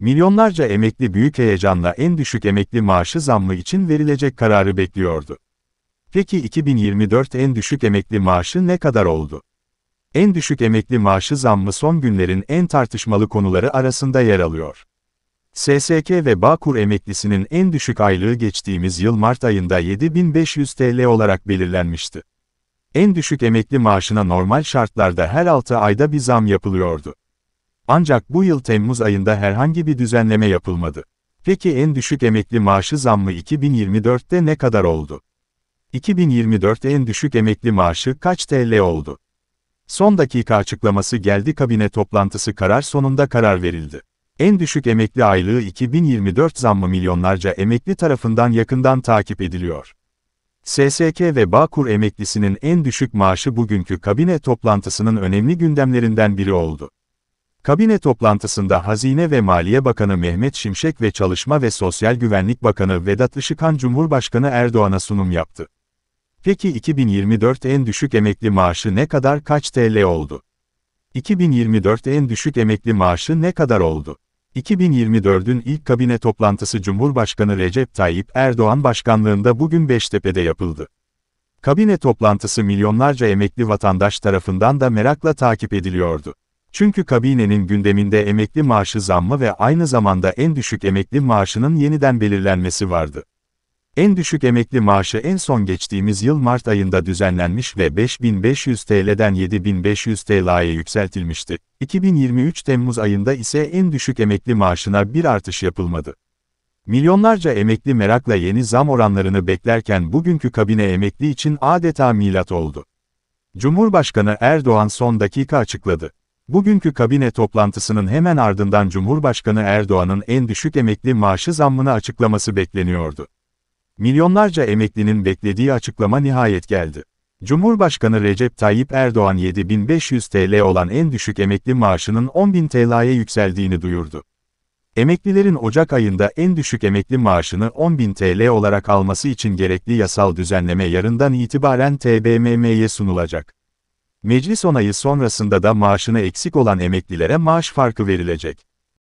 Milyonlarca emekli büyük heyecanla en düşük emekli maaşı zammı için verilecek kararı bekliyordu. Peki 2024 en düşük emekli maaşı ne kadar oldu? En düşük emekli maaşı zammı son günlerin en tartışmalı konuları arasında yer alıyor. SSK ve Bağkur emeklisinin en düşük aylığı geçtiğimiz yıl Mart ayında 7500 TL olarak belirlenmişti. En düşük emekli maaşına normal şartlarda her 6 ayda bir zam yapılıyordu. Ancak bu yıl Temmuz ayında herhangi bir düzenleme yapılmadı. Peki en düşük emekli maaşı zammı 2024'te ne kadar oldu? 2024 en düşük emekli maaşı kaç TL oldu? Son dakika açıklaması geldi kabine toplantısı karar sonunda karar verildi. En düşük emekli aylığı 2024 zammı milyonlarca emekli tarafından yakından takip ediliyor. SSK ve Bağkur emeklisinin en düşük maaşı bugünkü kabine toplantısının önemli gündemlerinden biri oldu. Kabine toplantısında Hazine ve Maliye Bakanı Mehmet Şimşek ve Çalışma ve Sosyal Güvenlik Bakanı Vedat Işıkhan Cumhurbaşkanı Erdoğan'a sunum yaptı. Peki 2024 en düşük emekli maaşı ne kadar kaç TL oldu? 2024 en düşük emekli maaşı ne kadar oldu? 2024'ün ilk kabine toplantısı Cumhurbaşkanı Recep Tayyip Erdoğan başkanlığında bugün Beştepe'de yapıldı. Kabine toplantısı milyonlarca emekli vatandaş tarafından da merakla takip ediliyordu. Çünkü kabinenin gündeminde emekli maaşı zammı ve aynı zamanda en düşük emekli maaşının yeniden belirlenmesi vardı. En düşük emekli maaşı en son geçtiğimiz yıl Mart ayında düzenlenmiş ve 5500 TL'den 7500 TL'ye yükseltilmişti. 2023 Temmuz ayında ise en düşük emekli maaşına bir artış yapılmadı. Milyonlarca emekli merakla yeni zam oranlarını beklerken bugünkü kabine emekli için adeta milat oldu. Cumhurbaşkanı Erdoğan son dakika açıkladı. Bugünkü kabine toplantısının hemen ardından Cumhurbaşkanı Erdoğan'ın en düşük emekli maaşı zammını açıklaması bekleniyordu. Milyonlarca emeklinin beklediği açıklama nihayet geldi. Cumhurbaşkanı Recep Tayyip Erdoğan 7500 TL olan en düşük emekli maaşının 10.000 TL'ye yükseldiğini duyurdu. Emeklilerin Ocak ayında en düşük emekli maaşını 10.000 TL olarak alması için gerekli yasal düzenleme yarından itibaren TBMM'ye sunulacak. Meclis onayı sonrasında da maaşını eksik olan emeklilere maaş farkı verilecek.